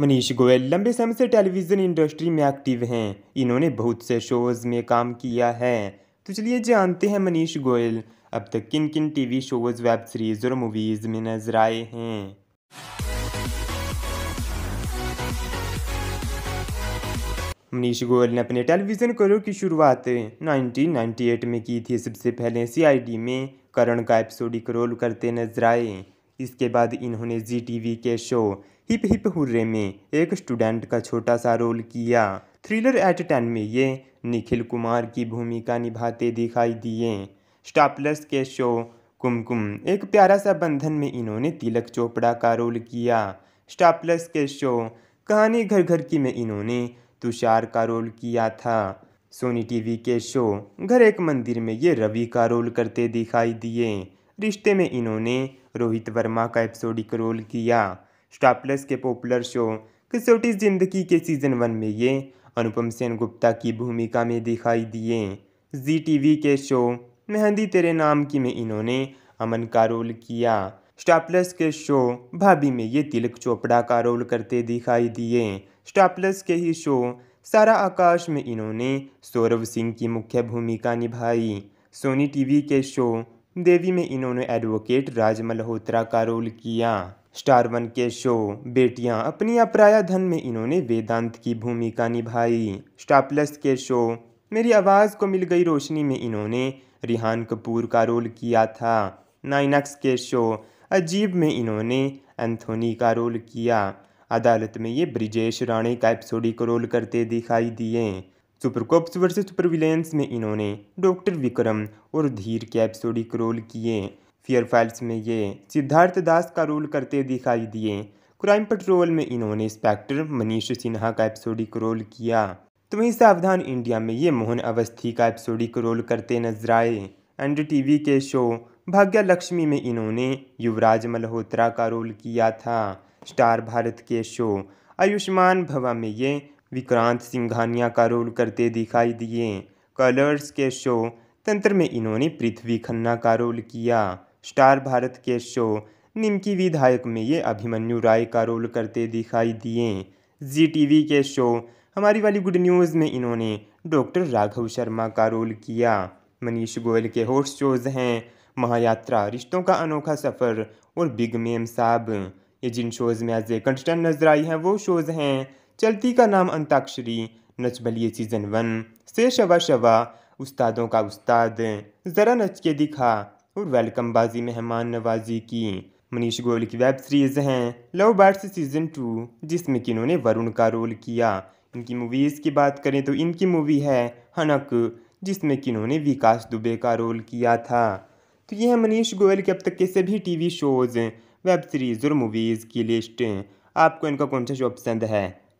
मनीष गोयल लंबे समय से टेलीविज़न इंडस्ट्री में एक्टिव हैं इन्होंने बहुत से शोज़ में काम किया है तो चलिए जानते हैं मनीष गोयल अब तक किन किन टीवी शोज़ वेब सीरीज़ और मूवीज़ में नजर आए हैं मनीष गोयल ने अपने टेलीविज़न करियर की शुरुआत 1998 में की थी सबसे पहले सीआईडी में करण का एपिसोडिक रोल करते नजर आए इसके बाद इन्होंने जी टी के शो हिप हिप हुर्रे में एक स्टूडेंट का छोटा सा रोल किया थ्रिलर एट टेन में ये निखिल कुमार की भूमिका निभाते दिखाई दिए स्टापलस के शो कुमकुम एक प्यारा सा बंधन में इन्होंने तिलक चोपड़ा का रोल किया स्टापलस के शो कहानी घर घर की में इन्होंने तुषार का रोल किया था सोनी टीवी के शो घर एक मंदिर में ये रवि का रोल करते दिखाई दिए रिश्ते में इन्होंने रोहित वर्मा का एपिसोडिक रोल किया स्टार प्लस के पॉपुलर शो कसौटी जिंदगी के सीजन वन में ये अनुपम सेन गुप्ता की भूमिका में दिखाई दिए जी टीवी के शो मेहंदी तेरे नाम की में इन्होंने अमन का रोल किया स्टार प्लस के शो भाभी में ये तिलक चोपड़ा का रोल करते दिखाई दिए स्टार प्लस के ही शो सारा आकाश में इन्होंने सौरभ सिंह की मुख्य भूमिका निभाई सोनी टीवी के शो देवी में इन्होंने एडवोकेट राज मल्होत्रा का रोल किया स्टार वन के शो बेटियां अपनी अपराया धन में इन्होंने वेदांत की भूमिका निभाई स्टार प्लस के शो मेरी आवाज़ को मिल गई रोशनी में इन्होंने रिहान कपूर का रोल किया था नाइनक्स के शो अजीब में इन्होंने एंथोनी का रोल किया अदालत में ये ब्रिजेश राणे का एपिसोडिक रोल करते दिखाई दिए सुपरकॉप्स वर्सेस सुपरविलेंस में इन्होंने डॉक्टर विक्रम और धीर के एपिसोडिक रोल किए फियर फाइल्स में ये सिद्धार्थ दास का रोल करते दिखाई दिए क्राइम पेट्रोल में इन्होंने इंस्पेक्टर मनीष सिन्हा का एपिसोडिक रोल किया तो वहीं सावधान इंडिया में ये मोहन अवस्थी का एपिसोडिक रोल करते नजर आए एंड टीवी के शो भाग्या लक्ष्मी में इन्होंने युवराज मल्होत्रा का रोल किया था स्टार भारत के शो आयुष्मान भवा में ये विक्रांत सिंघानिया का रोल करते दिखाई दिए कलर्स के शो तंत्र में इन्होंने पृथ्वी खन्ना का रोल किया स्टार भारत के शो निमकी विधायक में ये अभिमन्यु राय का रोल करते दिखाई दिए जी टीवी के शो हमारी वाली गुड न्यूज़ में इन्होंने डॉक्टर राघव शर्मा का रोल किया मनीष गोयल के होस्ट शोज़ हैं महायात्रा रिश्तों का अनोखा सफ़र और बिग मेम साहब ये जिन शोज़ में आज ए कंटेस्टेंट नजर आई हैं वो शोज़ हैं चलती का नाम अंताक्षरी नच बलिए सीजन वन से शवा शवा उस्तादों का उस्ताद ज़रा नच के दिखा और वेलकम बाजी मेहमान नवाजी की मनीष गोयल की वेब सीरीज़ हैं लव बर्ड्स सीजन टू जिसमें कि इन्होंने वरुण का रोल किया इनकी मूवीज़ की बात करें तो इनकी मूवी है हनक जिसमें कि इन्होंने विकास दुबे का रोल किया था तो ये है मनीष गोयल के अब तक के सभी टीवी शोज़ वेब सीरीज़ और मूवीज़ की लिस्ट आपको इनका कौन सा शो पसंद है